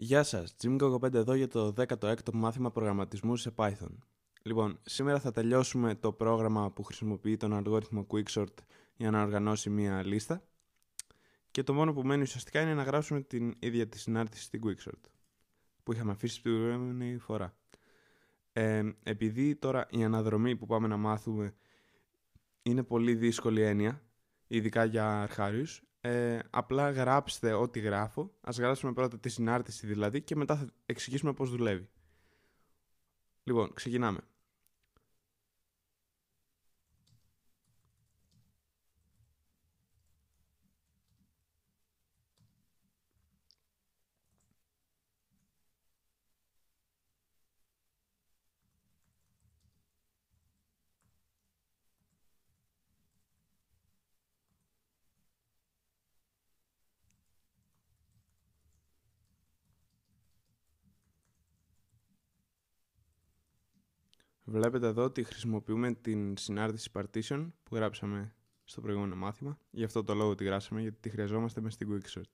Γεια σας, Jim 5 εδώ για το 16ο μάθημα προγραμματισμού σε Python. Λοιπόν, σήμερα θα τελειώσουμε το πρόγραμμα που χρησιμοποιεί τον αλγόριθμο Quicksort για να οργανώσει μία λίστα και το μόνο που μένει ουσιαστικά είναι να γράψουμε την ίδια τη συνάρτηση στην Quicksort που είχαμε αφήσει την προηγούμενη φορά. Ε, επειδή τώρα η αναδρομή που πάμε να μάθουμε είναι πολύ δύσκολη έννοια, ειδικά για αρχάριους, ε, απλά γράψτε ό,τι γράφω. Ας γράψουμε πρώτα τη συνάρτηση δηλαδή και μετά θα εξηγήσουμε πώς δουλεύει. Λοιπόν, ξεκινάμε. Βλέπετε εδώ ότι χρησιμοποιούμε την συνάρτηση partition που γράψαμε στο προηγούμενο μάθημα. Γι' αυτό το λόγο τη γράψαμε, γιατί τη χρειαζόμαστε μες στην quicksort.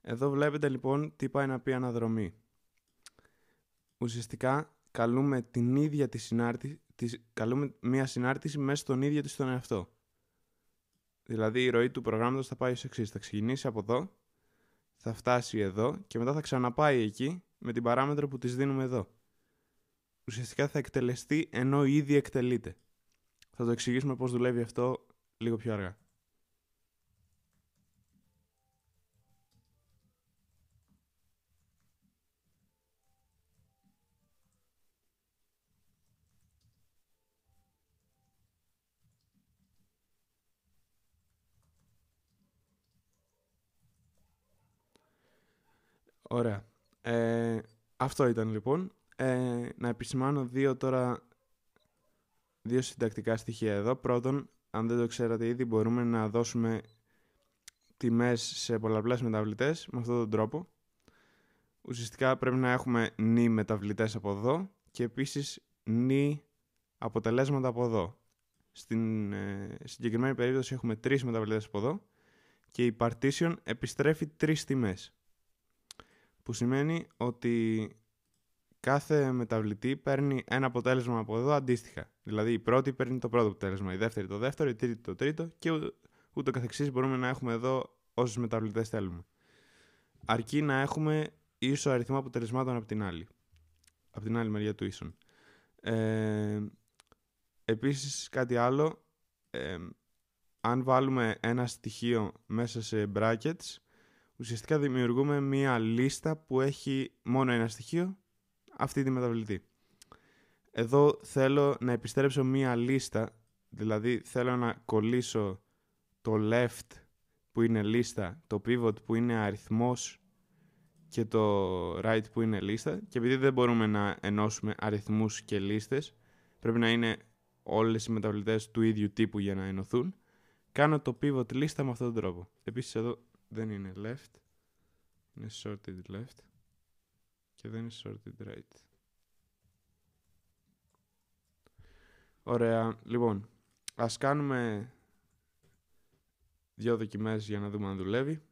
Εδώ βλέπετε λοιπόν τι πάει να πει αναδρομή. Ουσιαστικά καλούμε την ίδια τη συνάρτηση, καλούμε μια συνάρτηση μέσα στον ίδιο της τον εαυτό. Δηλαδή η ροή του προγράμματος θα πάει ως εξής. Θα ξεκινήσει από εδώ, θα φτάσει εδώ και μετά θα ξαναπάει εκεί με την παράμετρο που της δίνουμε εδώ. Ουσιαστικά θα εκτελεστεί ενώ ήδη εκτελείται. Θα το εξηγήσουμε πώς δουλεύει αυτό λίγο πιο αργά. Ωραία. Ε, αυτό ήταν λοιπόν. Ε, να επισημάνω δύο τώρα δύο συντακτικά στοιχεία εδώ. Πρώτον, αν δεν το ξέρατε ήδη, μπορούμε να δώσουμε τιμές σε πολλαπλές μεταβλητές με αυτόν τον τρόπο. Ουσιαστικά πρέπει να έχουμε νη μεταβλητές από εδώ και επίσης νη αποτελέσματα από εδώ. Στην ε, συγκεκριμένη περίπτωση έχουμε τρεις μεταβλητές από εδώ και η partition επιστρέφει τρεις τιμές που σημαίνει ότι κάθε μεταβλητή παίρνει ένα αποτέλεσμα από εδώ αντίστοιχα. Δηλαδή η πρώτη παίρνει το πρώτο αποτέλεσμα, η δεύτερη το δεύτερο, η τρίτη το τρίτο και ούτω καθεξής μπορούμε να έχουμε εδώ όσους μεταβλητές θέλουμε. Αρκεί να έχουμε ίσο αριθμό αποτελεσμάτων από την άλλη. Από την άλλη μεριά του ίσον. Ε, επίσης κάτι άλλο, ε, αν βάλουμε ένα στοιχείο μέσα σε brackets, ουσιαστικά δημιουργούμε μία λίστα που έχει μόνο ένα στοιχείο, αυτή τη μεταβλητή. Εδώ θέλω να επιστρέψω μία λίστα, δηλαδή θέλω να κολλήσω το left που είναι λίστα, το pivot που είναι αριθμός και το right που είναι λίστα και επειδή δεν μπορούμε να ενώσουμε αριθμούς και λίστες πρέπει να είναι όλες οι μεταβλητές του ίδιου τύπου για να ενωθούν κάνω το pivot λίστα με αυτόν τον τρόπο. Επίσης εδώ δεν είναι left, είναι sorted left και δεν είναι sorted right. Ωραία, λοιπόν, ας κάνουμε δύο δοκιμές για να δούμε αν δουλεύει.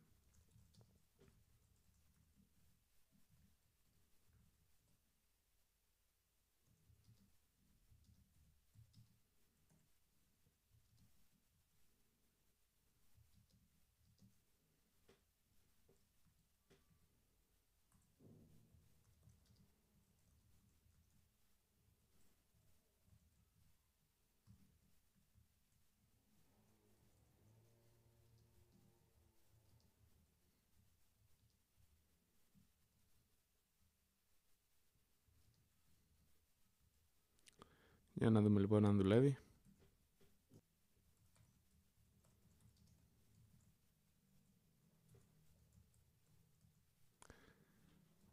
Για να δούμε λοιπόν αν δουλεύει.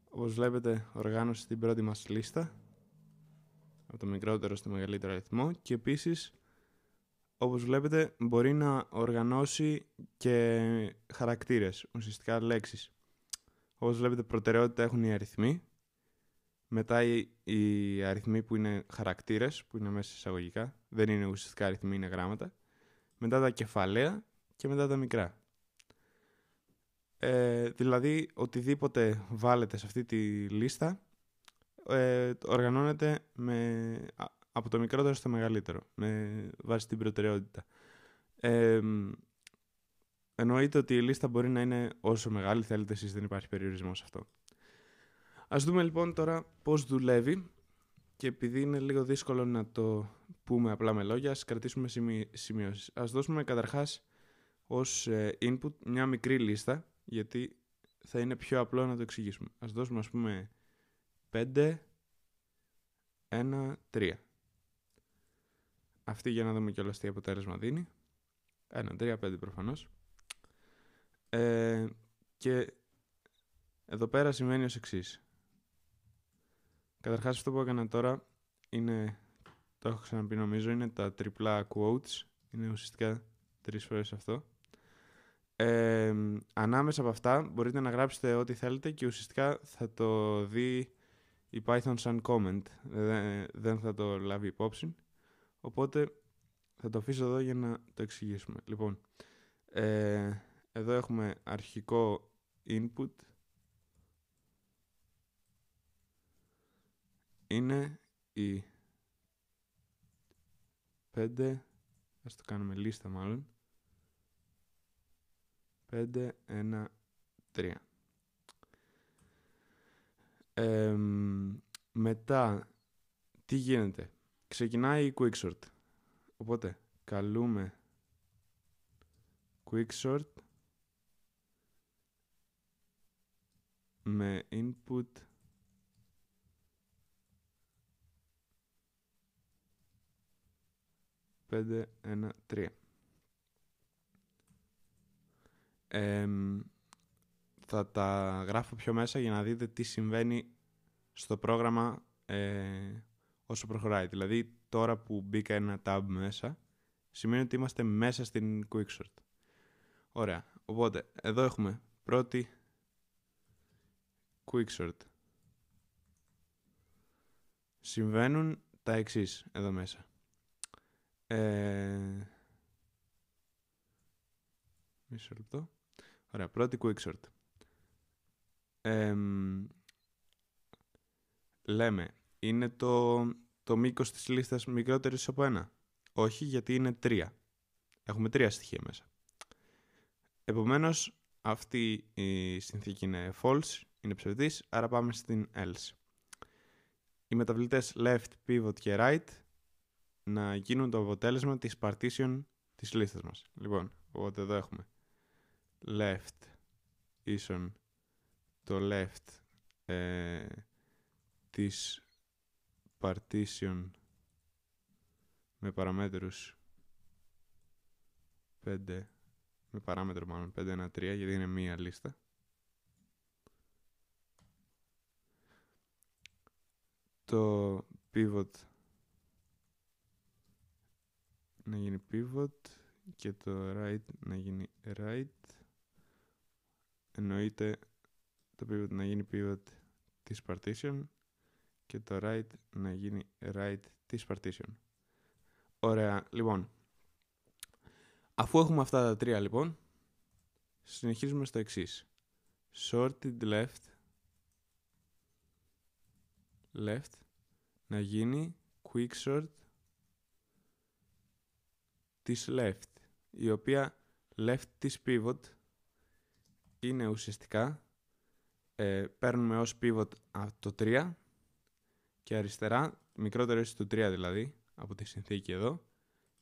Όπως βλέπετε οργάνωσε την πρώτη μας λίστα από το μικρότερο στο μεγαλύτερο αριθμό και επίσης όπως βλέπετε μπορεί να οργανώσει και χαρακτήρες, ουσιαστικά λέξεις. Όπως βλέπετε προτεραιότητα έχουν οι αριθμοί μετά οι, αριθμοί που είναι χαρακτήρες, που είναι μέσα εισαγωγικά, δεν είναι ουσιαστικά αριθμοί, είναι γράμματα. Μετά τα κεφαλαία και μετά τα μικρά. Ε, δηλαδή, οτιδήποτε βάλετε σε αυτή τη λίστα, ε, οργανώνεται με, από το μικρότερο στο μεγαλύτερο, με βάση την προτεραιότητα. Ε, εννοείται ότι η λίστα μπορεί να είναι όσο μεγάλη θέλετε εσείς, δεν υπάρχει περιορισμός σε αυτό. Ας δούμε λοιπόν τώρα πώς δουλεύει και επειδή είναι λίγο δύσκολο να το πούμε απλά με λόγια, ας κρατήσουμε σημειώσεις. Ας δώσουμε καταρχάς ως ε, input μια μικρή λίστα, γιατί θα είναι πιο απλό να το εξηγήσουμε. Ας δώσουμε ας πούμε 5, 1, 3. Αυτή για να δούμε κιόλας τι αποτέλεσμα δίνει. 1, 3, 5 προφανώς. Ε, και εδώ πέρα σημαίνει ως εξής. Καταρχάς αυτό που έκανα τώρα είναι, το έχω ξαναπεί νομίζω, είναι τα τριπλά quotes. Είναι ουσιαστικά τρεις φορές αυτό. Ε, ανάμεσα από αυτά μπορείτε να γράψετε ό,τι θέλετε και ουσιαστικά θα το δει η Python σαν comment. Ε, δεν, θα το λάβει υπόψη. Οπότε θα το αφήσω εδώ για να το εξηγήσουμε. Λοιπόν, ε, εδώ έχουμε αρχικό input είναι η 5, ας το κάνουμε λίστα μάλλον, 5, 1, 3. Ε, μετά, τι γίνεται. Ξεκινάει η quicksort. Οπότε, καλούμε quicksort με input 5-1-3. θα τα γράφω πιο μέσα για να δείτε τι συμβαίνει στο πρόγραμμα ε, όσο προχωράει. Δηλαδή τώρα που μπήκα ένα tab μέσα, σημαίνει ότι είμαστε μέσα στην quicksort. Ωραία. Οπότε, εδώ έχουμε πρώτη quicksort. Συμβαίνουν τα εξής εδώ μέσα. Ε... Μισό λεπτό. Ωραία, πρώτη quicksort. Ε, λέμε, είναι το, το μήκος της λίστας μικρότερης από ένα. Όχι, γιατί είναι τρία. Έχουμε τρία στοιχεία μέσα. Επομένως, αυτή η συνθήκη είναι false, είναι ψευδής, άρα πάμε στην else. Οι μεταβλητές left, pivot και right να γίνουν το αποτέλεσμα της partition της λίστας μας. Λοιπόν, οπότε εδώ έχουμε left ίσον το left ε, της partition με παραμέτρους 5 με παράμετρο μάλλον 5, 1, 3 γιατί είναι μία λίστα το pivot να γίνει pivot και το right να γίνει right. Εννοείται το pivot να γίνει pivot της partition και το right να γίνει right της partition. Ωραία, λοιπόν. Αφού έχουμε αυτά τα τρία λοιπόν, συνεχίζουμε στο εξής. Sorted left left να γίνει quick sort της left, η οποία left της pivot είναι ουσιαστικά ε, παίρνουμε ως pivot το 3 και αριστερά, μικρότερο ίσως του 3 δηλαδή, από τη συνθήκη εδώ,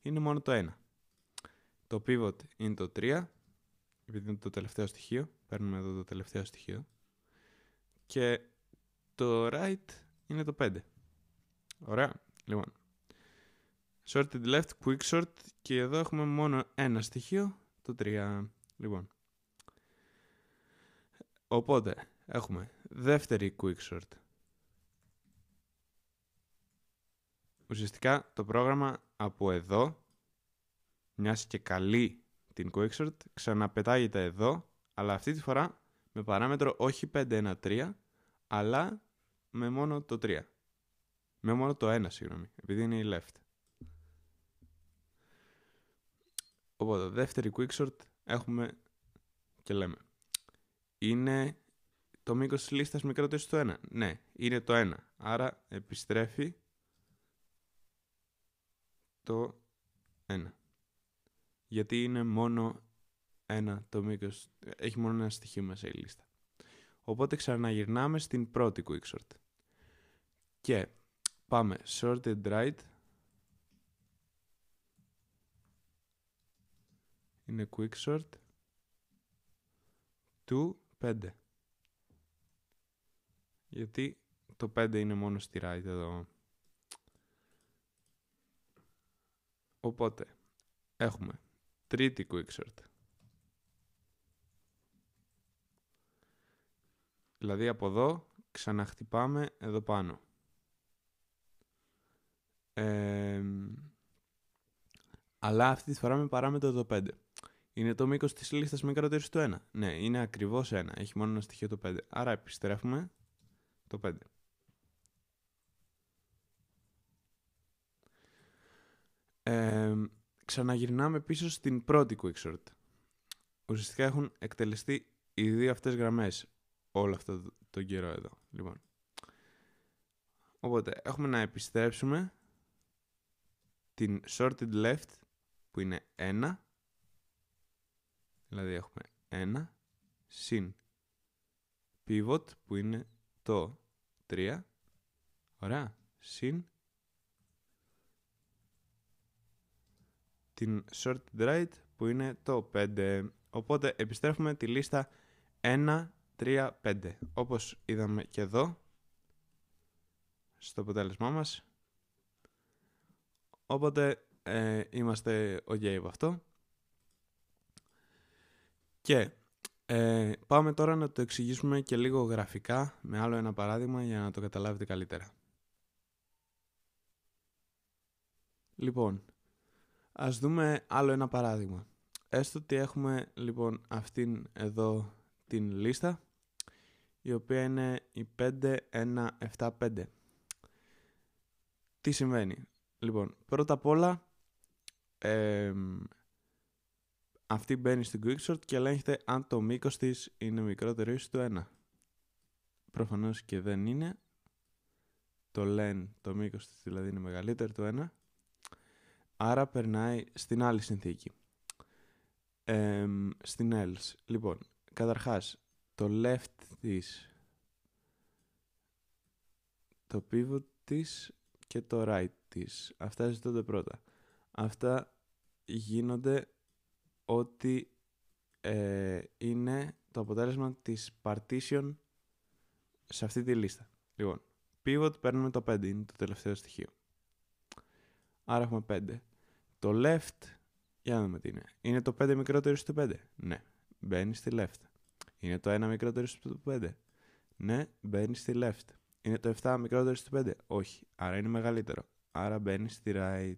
είναι μόνο το 1. Το pivot είναι το 3, επειδή είναι το τελευταίο στοιχείο, παίρνουμε εδώ το τελευταίο στοιχείο, και το right είναι το 5. Ωραία, λοιπόν. Sorted left, quick sort και εδώ έχουμε μόνο ένα στοιχείο, το 3. Λοιπόν. Οπότε έχουμε δεύτερη quick sort. Ουσιαστικά το πρόγραμμα από εδώ, μιας και καλή την quicksort, ξαναπετάγεται εδώ, αλλά αυτή τη φορά με παράμετρο όχι 5-1-3, αλλά με μόνο το 3. Με μόνο το 1, συγγνώμη, επειδή είναι η left. Οπότε, δεύτερη quicksort έχουμε και λέμε. Είναι το μήκος της λίστας μικρότερο στο 1. Ναι, είναι το 1. Άρα επιστρέφει το 1. Γιατί είναι μόνο ένα το μήκος. Έχει μόνο ένα στοιχείο μέσα η λίστα. Οπότε ξαναγυρνάμε στην πρώτη quicksort Και πάμε sorted right είναι quicksort του 5. Γιατί το 5 είναι μόνο στη right εδώ. Οπότε, έχουμε τρίτη quicksort. Δηλαδή από εδώ ξαναχτυπάμε εδώ πάνω. Ε, αλλά αυτή τη φορά με παράμετρο το 5. Είναι το μήκος της λίστας μικρότερη του 1. Ναι, είναι ακριβώς 1. Έχει μόνο ένα στοιχείο το 5. Άρα επιστρέφουμε το 5. Ε, ξαναγυρνάμε πίσω στην πρώτη quicksort. Ουσιαστικά έχουν εκτελεστεί οι δύο αυτές γραμμές όλο αυτό το, τον καιρό εδώ. Λοιπόν. Οπότε έχουμε να επιστρέψουμε την sorted left που είναι 1 Δηλαδή έχουμε 1 συν pivot που είναι το 3. Ωραία. Συν την short right που είναι το 5. Οπότε επιστρέφουμε τη λίστα 1, 3, 5. Όπως είδαμε και εδώ στο αποτέλεσμά μας. Οπότε ε, είμαστε ok από αυτό. Και ε, πάμε τώρα να το εξηγήσουμε και λίγο γραφικά με άλλο ένα παράδειγμα για να το καταλάβετε καλύτερα. Λοιπόν, ας δούμε άλλο ένα παράδειγμα. Έστω ότι έχουμε λοιπόν αυτήν εδώ την λίστα η οποία είναι η 5175. Τι συμβαίνει. Λοιπόν, πρώτα απ' όλα αυτή μπαίνει στην quicksort και ελέγχεται αν το μήκος της είναι μικρότερο ίσως του 1. Προφανώς και δεν είναι. Το λένε, το μήκος της δηλαδή είναι μεγαλύτερο του 1. Άρα περνάει στην άλλη συνθήκη. στην else. Λοιπόν, καταρχάς το left της το pivot της και το right της. Αυτά ζητώνται πρώτα. Αυτά γίνονται ότι ε, είναι το αποτέλεσμα της partition σε αυτή τη λίστα. Λοιπόν, pivot παίρνουμε το 5, είναι το τελευταίο στοιχείο. Άρα έχουμε 5. Το left, για να δούμε τι είναι. Είναι το 5 μικρότερο στο 5. Ναι, μπαίνει στη left. Είναι το 1 μικρότερο στο 5. Ναι, μπαίνει στη left. Είναι το 7 μικρότερο στο 5. Όχι, άρα είναι μεγαλύτερο. Άρα μπαίνει στη right.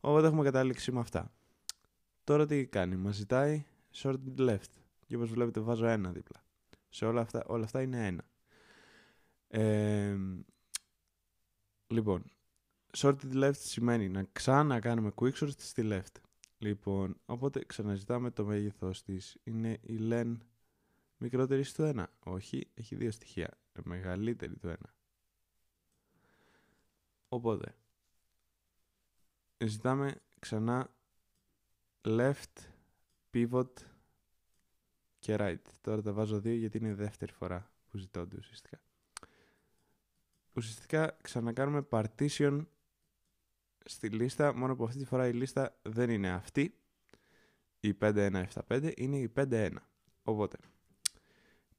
Οπότε έχουμε καταλήξει με αυτά. Τώρα τι κάνει, μας ζητάει short left. Και όπως βλέπετε, βάζω ένα δίπλα. Σε όλα αυτά, όλα αυτά είναι ένα. λοιπόν, shorted left σημαίνει να ξανά κάνουμε quick short στη left. Λοιπόν, οπότε ξαναζητάμε το μεγεθό της Είναι η len μικρότερη στο 1. Όχι, έχει δύο στοιχεία. Μεγαλύτερη του 1. Οπότε, ζητάμε ξανά left, pivot και right. Τώρα τα βάζω δύο γιατί είναι η δεύτερη φορά που ζητώνται ουσιαστικά. Ουσιαστικά ξανακάνουμε partition στη λίστα, μόνο που αυτή τη φορά η λίστα δεν είναι αυτή, η 5175, είναι η 51. Οπότε,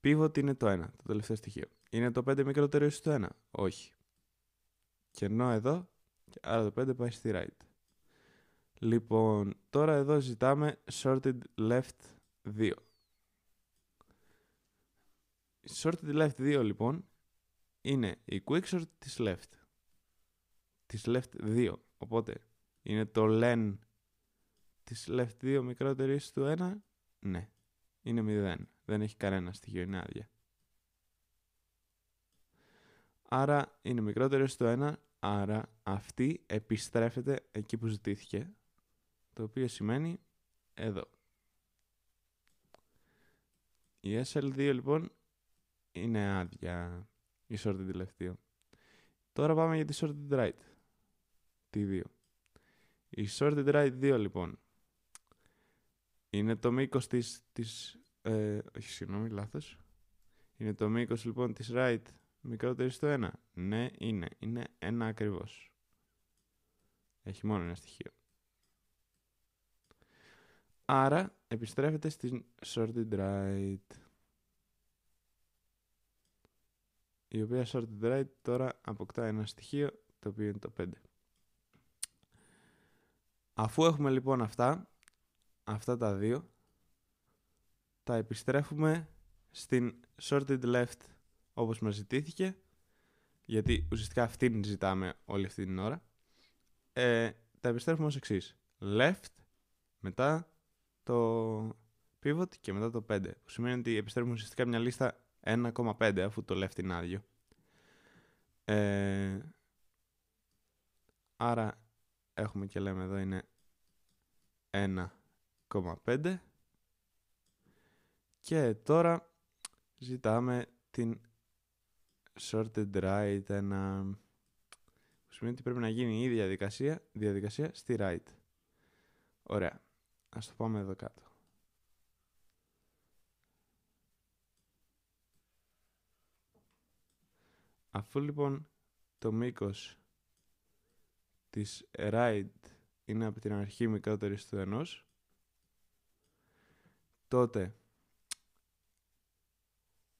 pivot είναι το 1, το τελευταίο στοιχείο. Είναι το 5 μικρότερο ίσως το 1, όχι. Κενό εδώ, άρα το 5 πάει στη right. Λοιπόν, τώρα εδώ ζητάμε sorted left 2. Η sorted left 2 λοιπόν είναι η quick sort της left. Της left 2. Οπότε είναι το len της left 2 μικρότερης του 1. Ναι, είναι 0. Δεν έχει κανένα στοιχείο, είναι Άρα είναι μικρότερη του 1. Άρα αυτή επιστρέφεται εκεί που ζητήθηκε το οποίο σημαίνει εδώ. Η SL2 λοιπόν είναι άδεια η sorted τελευταίο. Τώρα πάμε για τη sorted right. Τη 2. Η sorted right 2 λοιπόν είναι το μήκος της. ε, όχι συγγνώμη, λάθος. Είναι το μήκος λοιπόν της right μικρότερη στο 1. Ναι, είναι. Είναι ένα ακριβώς. Έχει μόνο ένα στοιχείο. Άρα επιστρέφεται στην sorted right. Η οποία sorted right τώρα αποκτά ένα στοιχείο το οποίο είναι το 5. Αφού έχουμε λοιπόν αυτά, αυτά τα δύο, τα επιστρέφουμε στην sorted left όπως μας ζητήθηκε, γιατί ουσιαστικά αυτήν ζητάμε όλη αυτή την ώρα. Ε, τα επιστρέφουμε ως εξής. Left, μετά το pivot και μετά το 5. Που σημαίνει ότι επιστρέφουμε ουσιαστικά μια λίστα 1,5 αφού το left είναι άδειο. Ε, άρα έχουμε και λέμε εδώ είναι 1,5 και τώρα ζητάμε την sorted right ένα που σημαίνει ότι πρέπει να γίνει η διαδικασία, διαδικασία στη right. Ωραία. Ας το πάμε εδώ κάτω. Αφού λοιπόν το μήκος της right είναι από την αρχή μικρότερη του ενός, τότε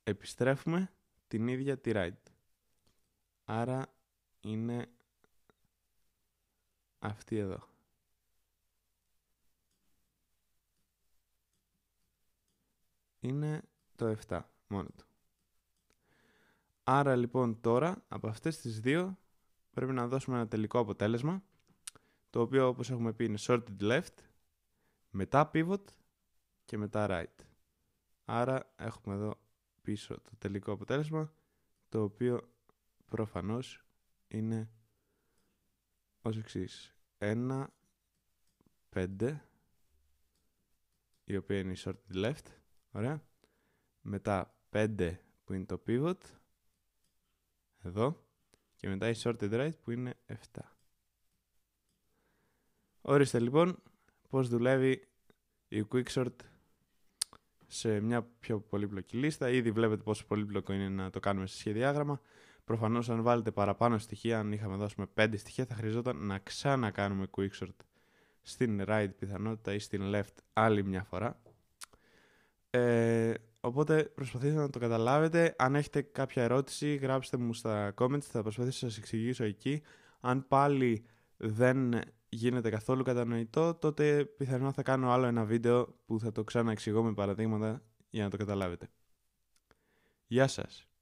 επιστρέφουμε την ίδια τη right. Άρα είναι αυτή εδώ. είναι το 7 μόνο του. Άρα λοιπόν τώρα από αυτές τις δύο πρέπει να δώσουμε ένα τελικό αποτέλεσμα το οποίο όπως έχουμε πει είναι sorted left μετά pivot και μετά right. Άρα έχουμε εδώ πίσω το τελικό αποτέλεσμα το οποίο προφανώς είναι ως εξής 1, 5 η οποία είναι η sorted left Ωραία. Μετά 5 που είναι το pivot. Εδώ. Και μετά η sorted right που είναι 7. Ορίστε λοιπόν πώς δουλεύει η quicksort σε μια πιο πολύπλοκη λίστα. Ήδη βλέπετε πόσο πολύπλοκο είναι να το κάνουμε σε σχεδιάγραμμα. Προφανώς, αν βάλετε παραπάνω στοιχεία, αν είχαμε δώσουμε 5 στοιχεία, θα χρειαζόταν να ξανακάνουμε quicksort στην right πιθανότητα ή στην left άλλη μια φορά. Ε, οπότε προσπαθήστε να το καταλάβετε. Αν έχετε κάποια ερώτηση, γράψτε μου στα comments, θα προσπαθήσω να σας εξηγήσω εκεί. Αν πάλι δεν γίνεται καθόλου κατανοητό, τότε πιθανόν θα κάνω άλλο ένα βίντεο που θα το ξαναεξηγώ με παραδείγματα για να το καταλάβετε. Γεια σας!